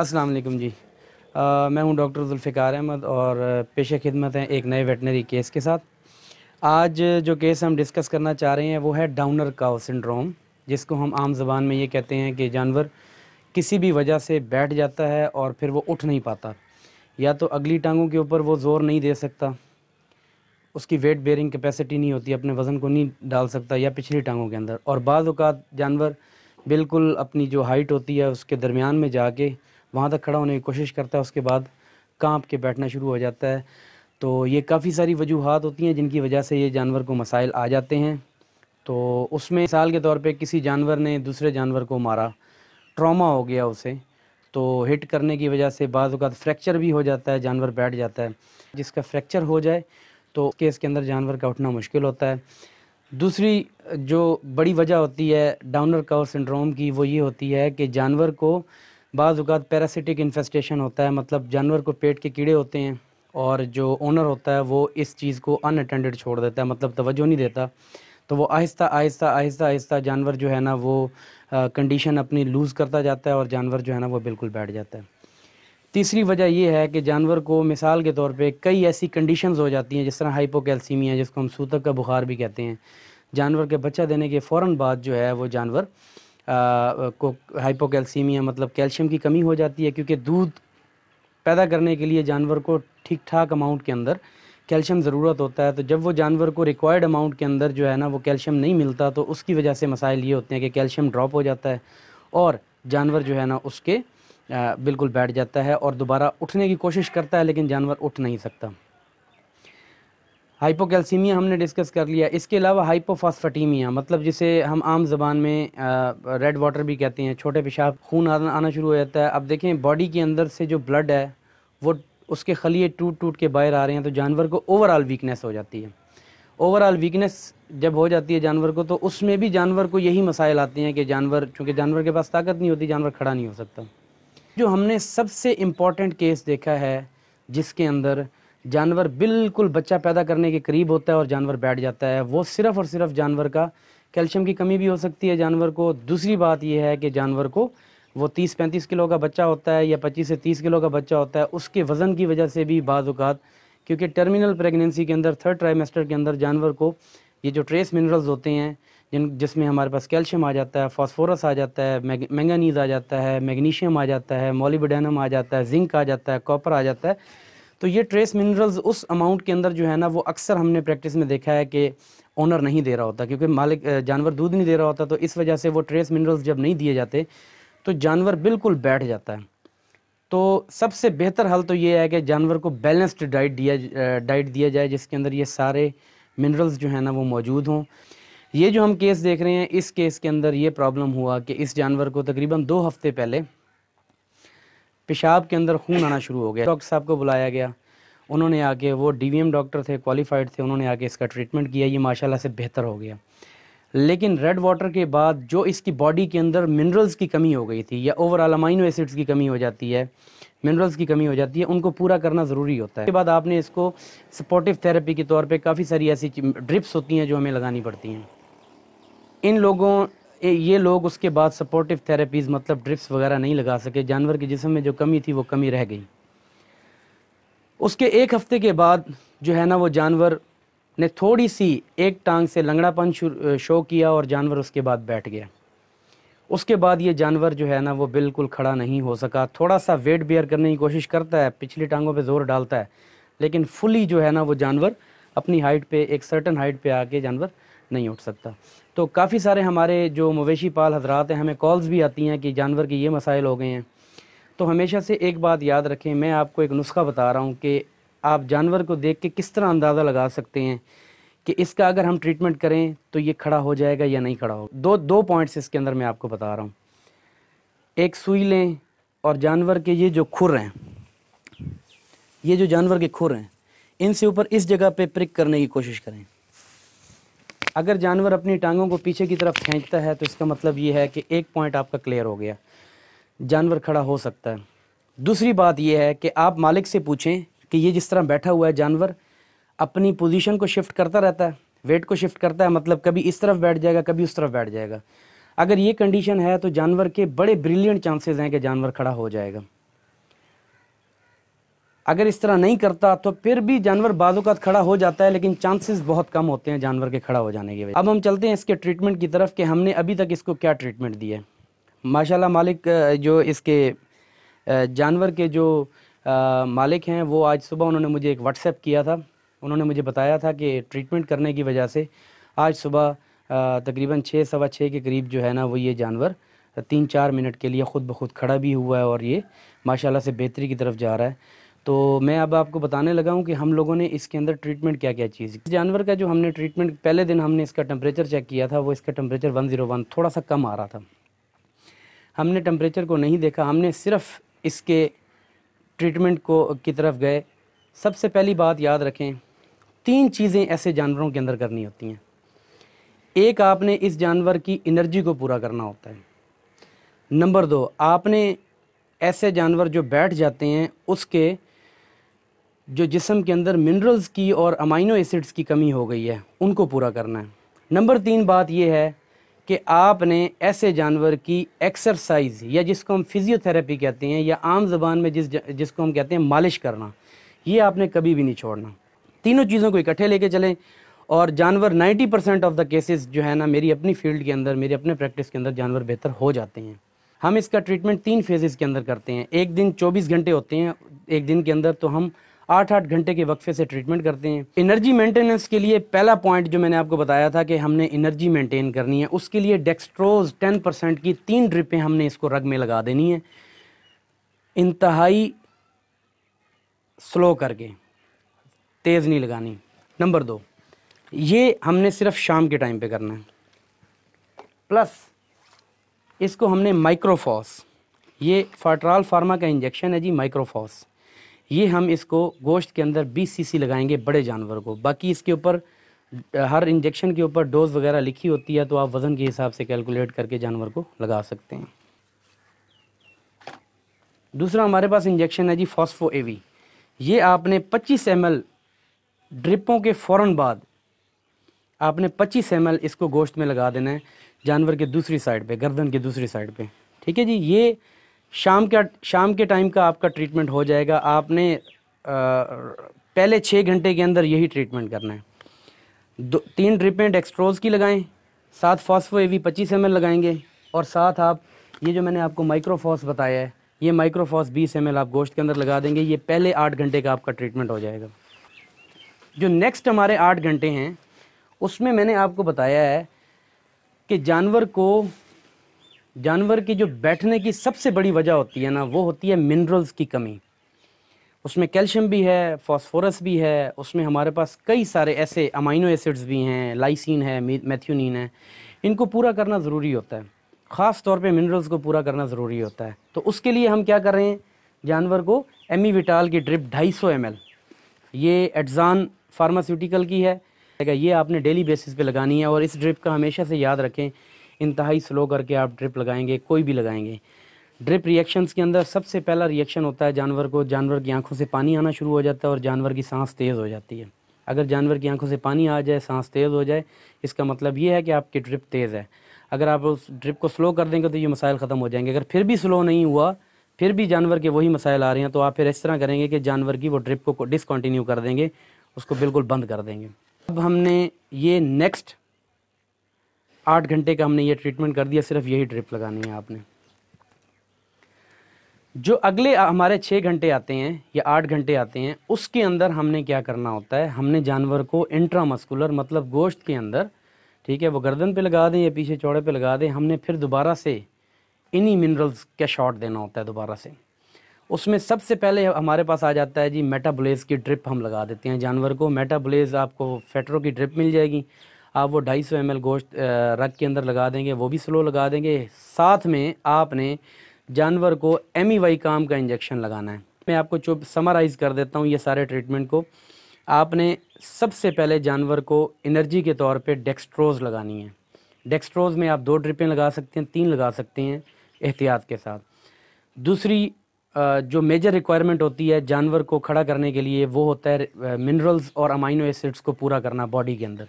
असलम जी आ, मैं हूं डॉक्टर जुल्फ़िकार अहमद और पेशे खिदमत हैं एक नए वेटनरी केस के साथ आज जो केस हम डिस्कस करना चाह रहे हैं वो है डाउनर काव सिंड्रोम जिसको हम आम जबान में ये कहते हैं कि जानवर किसी भी वजह से बैठ जाता है और फिर वो उठ नहीं पाता या तो अगली टांगों के ऊपर वो ज़ोर नहीं दे सकता उसकी वेट बेरिंग कैपेसिटी नहीं होती अपने वज़न को नहीं डाल सकता या पिछली टांगों के अंदर और बाद जानवर बिल्कुल अपनी जो हाइट होती है उसके दरमियान में जाके वहाँ तक खड़ा होने की कोशिश करता है उसके बाद कांप के बैठना शुरू हो जाता है तो ये काफ़ी सारी वजूहत होती हैं जिनकी वजह से ये जानवर को मसाइल आ जाते हैं तो उसमें मिसाल के तौर पे किसी जानवर ने दूसरे जानवर को मारा ट्रॉमा हो गया उसे तो हिट करने की वजह से बाद फ्रैक्चर भी हो जाता है जानवर बैठ जाता है जिसका फ्रैक्चर हो जाए तो केस के अंदर जानवर का उठना मुश्किल होता है दूसरी जो बड़ी वजह होती है डाउनर कवर सिंड्रोम की वो ये होती है कि जानवर को बाज़ात पैरासिटिक इन्फेस्टेशन होता है मतलब जानवर को पेट के कीड़े होते हैं और जो ओनर होता है वो इस चीज़ को अनअटेंडेड छोड़ देता है मतलब तवज्जो नहीं देता तो वो आहिस्ता आहिस्ता आहिस्ता आहिस्ता जानवर जो है ना वो कंडीशन अपनी लूज़ करता जाता है और जानवर जो है ना वो बिल्कुल बैठ जाता है तीसरी वजह यह है कि जानवर को मिसाल के तौर पे कई ऐसी कंडीशंस हो जाती हैं जिस तरह हाइपोकैल्सीमिया जिसको हम सूतक का बुखार भी कहते हैं जानवर के बच्चा देने के फ़ौर बाद जो है वो जानवर को हाइपोकैल्सीमिया मतलब कैल्शियम की कमी हो जाती है क्योंकि दूध पैदा करने के लिए जानवर को ठीक ठाक अमाउंट के अंदर कैल्शियम ज़रूरत होता है तो जब वो जानवर को रिक्वायर्ड अमाउंट के अंदर जो है ना वो कैल्शियम नहीं मिलता तो उसकी वजह से मसाइल ये होते हैं कि कैल्शियम ड्रॉप हो जाता है और जानवर जो है ना उसके बिल्कुल बैठ जाता है और दोबारा उठने की कोशिश करता है लेकिन जानवर उठ नहीं सकता हाइपोकैल्सीमिया हमने डिस्कस कर लिया इसके अलावा हाइपोफॉस्फेटीमिया मतलब जिसे हम आम जबान में रेड वाटर भी कहते हैं छोटे पेशाब खून आना शुरू हो जाता है अब देखें बॉडी के अंदर से जो ब्लड है वो उसके खलिए टूट टूट के बाहर आ रहे हैं तो जानवर को ओवरऑल वीकनेस हो जाती है ओवरऑल वीकनेस जब हो जाती है जानवर को तो उसमें भी जानवर को यही मसाइल आते हैं कि जानवर चूँकि जानवर के पास ताकत नहीं होती जानवर खड़ा नहीं हो सकता जो हमने सबसे इम्पॉर्टेंट केस देखा है जिसके अंदर जानवर बिल्कुल बच्चा पैदा करने के करीब होता है और जानवर बैठ जाता है वो सिर्फ और सिर्फ जानवर का कैल्शियम की कमी भी हो सकती है जानवर को दूसरी बात यह है कि जानवर को वो 30-35 किलो का बच्चा होता है या 25 से 30 किलो का बच्चा होता है उसके वज़न की वजह से भी बाज़ात क्योंकि टर्मिनल प्रेगनेंसी के अंदर थर्ड ट्राइमेस्टर के अंदर जानवर को ये जो ट्रेस मिनरल्स होते हैं जिन जिसमें हमारे पास कैल्शियम आ जाता है फॉस्फोरस आ जाता है मैंगनीज़ आ जाता है मैग्नीशियम आ जाता है मोलिबडेनम आ जाता है जिंक आ जाता है कॉपर आ जाता है तो ये ट्रेस मिनरल्स उस अमाउंट के अंदर जो है ना वो अक्सर हमने प्रैक्टिस में देखा है कि ओनर नहीं दे रहा होता क्योंकि मालिक जानवर दूध नहीं दे रहा होता तो इस वजह से वो ट्रेस मिनरल्स जब नहीं दिए जाते तो जानवर बिल्कुल बैठ जाता है तो सबसे बेहतर हल तो ये है कि जानवर को बैलेंस्ड डाइट दिया डाइट दिया जाए जिसके अंदर ये सारे मिनरल्स जो है ना वो मौजूद हों ये जो हम केस देख रहे हैं इस केस के अंदर ये प्रॉब्लम हुआ कि इस जानवर को तकरीबन दो हफ्ते पहले पेशाब के अंदर खून आना शुरू हो गया डॉक्टर साहब को बुलाया गया उन्होंने आके वो डीवीएम डॉक्टर थे क्वालिफाइड थे उन्होंने आके इसका ट्रीटमेंट किया ये माशाल्लाह से बेहतर हो गया लेकिन रेड वाटर के बाद जो इसकी बॉडी के अंदर मिनरल्स की कमी हो गई थी या ओवरऑल अमाइनो एसिड्स की कमी हो जाती है मिनरल्स की कमी हो जाती है उनको पूरा करना ज़रूरी होता है उसके बाद आपने इसको सपोर्टिव थेरेपी के तौर पर काफ़ी सारी ऐसी ड्रिप्स होती हैं जो हमें लगानी पड़ती हैं इन लोगों ये लोग उसके बाद सपोर्टिव थेरेपीज़ मतलब ड्रिप्स वगैरह नहीं लगा सके जानवर के जिसम में जो कमी थी वो कमी रह गई उसके एक हफ्ते के बाद जो है ना वो जानवर ने थोड़ी सी एक टांग से लंगड़ापन शो किया और जानवर उसके बाद बैठ गया उसके बाद ये जानवर जो है ना वो बिल्कुल खड़ा नहीं हो सका थोड़ा सा वेट बेयर करने की कोशिश करता है पिछली टांगों पे जोर डालता है लेकिन फुली जो है ना वो जानवर अपनी हाइट पे एक सर्टन हाइट पे आके जानवर नहीं उठ सकता तो काफ़ी सारे हमारे जो मवेशी पाल हजरात हैं हमें कॉल्स भी आती हैं कि जानवर के ये मसाइल हो गए हैं तो हमेशा से एक बात याद रखें मैं आपको एक नुस्खा बता रहा हूँ कि आप जानवर को देख के किस तरह अंदाज़ा लगा सकते हैं कि इसका अगर हम ट्रीटमेंट करें तो ये खड़ा हो जाएगा या नहीं खड़ा होगा दो दो पॉइंट्स इसके अंदर मैं आपको बता रहा हूँ एक सुई लें और जानवर के ये जो खुर हैं ये जो जानवर के खुर हैं इनसे ऊपर इस जगह पे प्रिक करने की कोशिश करें अगर जानवर अपनी टांगों को पीछे की तरफ खींचता है तो इसका मतलब ये है कि एक पॉइंट आपका क्लियर हो गया जानवर खड़ा हो सकता है दूसरी बात यह है कि आप मालिक से पूछें कि ये जिस तरह बैठा हुआ है जानवर अपनी पोजीशन को शिफ्ट करता रहता है वेट को शिफ्ट करता है मतलब कभी इस तरफ बैठ जाएगा कभी उस तरफ बैठ जाएगा अगर ये कंडीशन है तो जानवर के बड़े ब्रिलियंट चांसेस हैं कि जानवर खड़ा हो जाएगा अगर इस तरह नहीं करता तो फिर भी जानवर का खड़ा हो जाता है लेकिन चांसेस बहुत कम होते हैं जानवर के खड़ा हो जाने के अब हम चलते हैं इसके ट्रीटमेंट की तरफ कि हमने अभी तक इसको क्या ट्रीटमेंट दिया है माशाल्लाह मालिक जो इसके जानवर के जो मालिक हैं वो आज सुबह उन्होंने मुझे एक व्हाट्सएप किया था उन्होंने मुझे बताया था कि ट्रीटमेंट करने की वजह से आज सुबह तकरीबन छः सवा छः के करीब जो है ना वो ये जानवर तीन चार मिनट के लिए ख़ुद ब खुद खड़ा भी हुआ है और ये माशाल्लाह से बेहतरी की तरफ जा रहा है तो मैं अब आपको बताने लगा हूँ कि हम लोगों ने इसके अंदर ट्रीटमेंट क्या क्या चीज़ जानवर का जो हमने ट्रीटमेंट पहले दिन हमने इसका टेम्परेचर चेक किया था वो इसका टेम्परेचर 101 थोड़ा सा कम आ रहा था हमने टेम्परेचर को नहीं देखा हमने सिर्फ इसके ट्रीटमेंट को की तरफ गए सबसे पहली बात याद रखें तीन चीज़ें ऐसे जानवरों के अंदर करनी होती हैं एक आपने इस जानवर की एनर्जी को पूरा करना होता है नंबर दो आपने ऐसे जानवर जो बैठ जाते हैं उसके जो जिसम के अंदर मिनरल्स की और अमाइनो एसिड्स की कमी हो गई है उनको पूरा करना है नंबर तीन बात यह है कि आपने ऐसे जानवर की एक्सरसाइज या जिसको हम फिजियोथेरेपी कहते हैं या आम जबान में जिस जिसको हम कहते हैं मालिश करना ये आपने कभी भी नहीं छोड़ना तीनों चीज़ों को इकट्ठे लेके चलें और जानवर 90 परसेंट ऑफ द केसेस जो है ना मेरी अपनी फील्ड के अंदर मेरी अपने प्रैक्टिस के अंदर जानवर बेहतर हो जाते हैं हम इसका ट्रीटमेंट तीन फेजेस के अंदर करते हैं एक दिन 24 घंटे होते हैं एक दिन के अंदर तो हम आठ आठ घंटे के वक्फे से ट्रीटमेंट करते हैं एनर्जी मेंटेनेंस के लिए पहला पॉइंट जो मैंने आपको बताया था कि हमने एनर्जी मेंटेन करनी है उसके लिए डेक्सट्रोज टेन परसेंट की तीन ड्रिपें हमने इसको रग में लगा देनी है इंतहाई स्लो करके तेज़ नहीं लगानी नंबर दो ये हमने सिर्फ शाम के टाइम पर करना है प्लस इसको हमने माइक्रोफॉस ये फाट्राल फार्मा का इंजेक्शन है जी माइक्रोफॉस ये हम इसको गोश्त के अंदर 20 सीसी लगाएंगे बड़े जानवर को बाकी इसके ऊपर हर इंजेक्शन के ऊपर डोज वगैरह लिखी होती है तो आप वज़न के हिसाब से कैलकुलेट करके जानवर को लगा सकते हैं दूसरा हमारे पास इंजेक्शन है जी फॉस्फो एवी ये आपने 25 एम ड्रिपों के फ़ौर बाद आपने 25 एम इसको गोश्त में लगा देना है जानवर के दूसरी साइड पे गर्दन के दूसरी साइड पे ठीक है जी ये शाम का शाम के टाइम का आपका ट्रीटमेंट हो जाएगा आपने आ, पहले छः घंटे के अंदर यही ट्रीटमेंट करना है दो तीन ड्रिपेंट एक्सट्रोज़ की लगाएं साथ फॉस्फो ए वी पच्चीस एम लगाएंगे और साथ आप ये जो मैंने आपको माइक्रोफॉस बताया है ये माइक्रोफॉस बीस एम आप गोश्त के अंदर लगा देंगे ये पहले आठ घंटे का आपका ट्रीटमेंट हो जाएगा जो नेक्स्ट हमारे आठ घंटे हैं उसमें मैंने आपको बताया है कि जानवर को जानवर की जो बैठने की सबसे बड़ी वजह होती है ना वो होती है मिनरल्स की कमी उसमें कैल्शियम भी है फॉस्फोरस भी है उसमें हमारे पास कई सारे ऐसे अमाइनो एसिड्स भी हैं लाइसिन है मैथ्यूनिन है इनको पूरा करना ज़रूरी होता है ख़ास तौर पे मिनरल्स को पूरा करना ज़रूरी होता है तो उसके लिए हम क्या कर रहे हैं जानवर को एमी विटाल की ड्रिप ढाई सौ एम ये एडजान फार्मास्यूटिकल की है ये आपने डेली बेसिस पे लगानी है और इस ड्रिप का हमेशा से याद रखें इंतहाई स्लो करके आप ड्रिप लगाएंगे कोई भी लगाएंगे ड्रिप रिएक्शंस के अंदर सबसे पहला रिएक्शन होता है जानवर को जानवर की आंखों से पानी आना शुरू हो जाता है और जानवर की सांस तेज़ हो जाती है अगर जानवर की आंखों से पानी आ जाए सांस तेज़ हो जाए इसका मतलब ये है कि आपकी ड्रिप तेज़ है अगर आप उस ड्रिप को स्लो कर देंगे तो ये मसाइल ख़त्म हो जाएंगे अगर फिर भी स्लो नहीं हुआ फिर भी जानवर के वही मसाइल आ रहे हैं तो आप फिर इस तरह करेंगे कि जानवर की वो ड्रिप को डिसकन्टिन्यू कर देंगे उसको बिल्कुल बंद कर देंगे अब हमने ये नेक्स्ट आठ घंटे का हमने ये ट्रीटमेंट कर दिया सिर्फ यही ड्रिप लगानी है आपने जो अगले हमारे छः घंटे आते हैं या आठ घंटे आते हैं उसके अंदर हमने क्या करना होता है हमने जानवर को इंट्रामस्कुलर मतलब गोश्त के अंदर ठीक है वो गर्दन पे लगा दें या पीछे चौड़े पे लगा दें हमने फिर दोबारा से इन्हीं मिनरल्स का शॉट देना होता है दोबारा से उसमें सबसे पहले हमारे पास आ जाता है जी मेटाब्लेज की ड्रिप हम लगा देते हैं जानवर को मेटाब्लेज आपको फेटरों की ड्रिप मिल जाएगी आप वो 250 सौ गोश्त रग के अंदर लगा देंगे वो भी स्लो लगा देंगे साथ में आपने जानवर को एम वाई e काम का इंजेक्शन लगाना है मैं आपको चुप समराइज़ कर देता हूँ ये सारे ट्रीटमेंट को आपने सबसे पहले जानवर को एनर्जी के तौर पे डेक्स्ट्रोज लगानी है डेक्स्ट्रोज में आप दो ड्रिपें लगा सकते हैं तीन लगा सकते हैं एहतियात के साथ दूसरी जो मेजर रिक्वायरमेंट होती है जानवर को खड़ा करने के लिए वो होता है मिनरल्स और अमाइनो एसिड्स को पूरा करना बॉडी के अंदर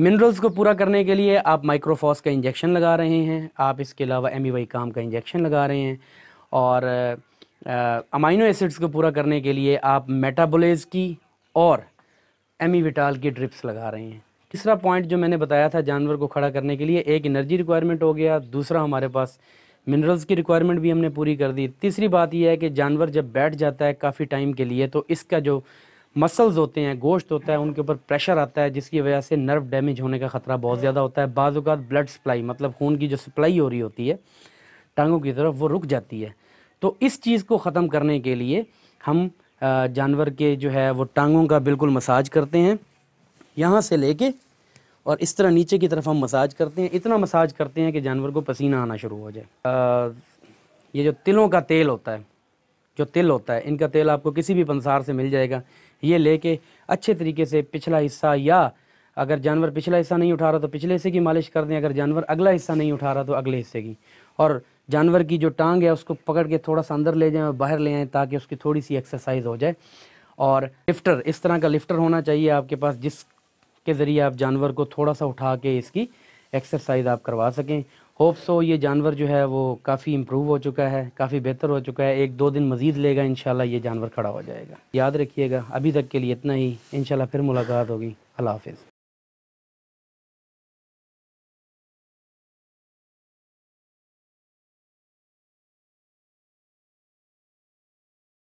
मिनरल्स को पूरा करने के लिए आप माइक्रोफॉस का इंजेक्शन लगा रहे हैं आप इसके अलावा एम वाई e काम का इंजेक्शन लगा रहे हैं और अमाइनो एसिड्स को पूरा करने के लिए आप मेटाबोलेज की और एमी विटाल e की ड्रिप्स लगा रहे हैं तीसरा पॉइंट जो मैंने बताया था जानवर को खड़ा करने के लिए एक एनर्जी रिक्वायरमेंट हो गया दूसरा हमारे पास मिनरल्स की रिक्वायरमेंट भी हमने पूरी कर दी तीसरी बात यह है कि जानवर जब बैठ जाता है काफ़ी टाइम के लिए तो इसका जो मसल्स होते हैं गोश्त होता है उनके ऊपर प्रेशर आता है जिसकी वजह से नर्व डैमेज होने का ख़तरा बहुत ज़्यादा होता है बाज़ात ब्लड सप्लाई मतलब खून की जो सप्लाई हो रही होती है टांगों की तरफ वो रुक जाती है तो इस चीज़ को ख़त्म करने के लिए हम जानवर के जो है वो टांगों का बिल्कुल मसाज करते हैं यहाँ से लेके और इस तरह नीचे की तरफ हम मसाज करते हैं इतना मसाज करते हैं कि जानवर को पसीना आना शुरू हो जाए आ, ये जो तिलों का तेल होता है जो तिल होता है इनका तेल आपको किसी भी पंसार से मिल जाएगा ये लेके अच्छे तरीके से पिछला हिस्सा या अगर जानवर पिछला हिस्सा नहीं उठा रहा तो पिछले हिस्से की मालिश कर दें अगर जानवर अगला हिस्सा नहीं उठा रहा तो अगले हिस्से की और जानवर की जो टांग है उसको पकड़ के थोड़ा सा अंदर ले जाएं और बाहर ले आएँ ताकि उसकी थोड़ी सी एक्सरसाइज हो जाए और लिफ्टर इस तरह का लिफ्टर होना चाहिए आपके पास जिसके ज़रिए आप जानवर को थोड़ा सा उठा के इसकी एक्सरसाइज आप करवा सकें होप सो ये जानवर जो है वो काफ़ी इम्प्रूव हो चुका है काफ़ी बेहतर हो चुका है एक दो दिन मज़ीद लेगा इन ये जानवर खड़ा हो जाएगा याद रखिएगा अभी तक के लिए इतना ही इन फिर मुलाकात होगी अल्लाह हाफिज़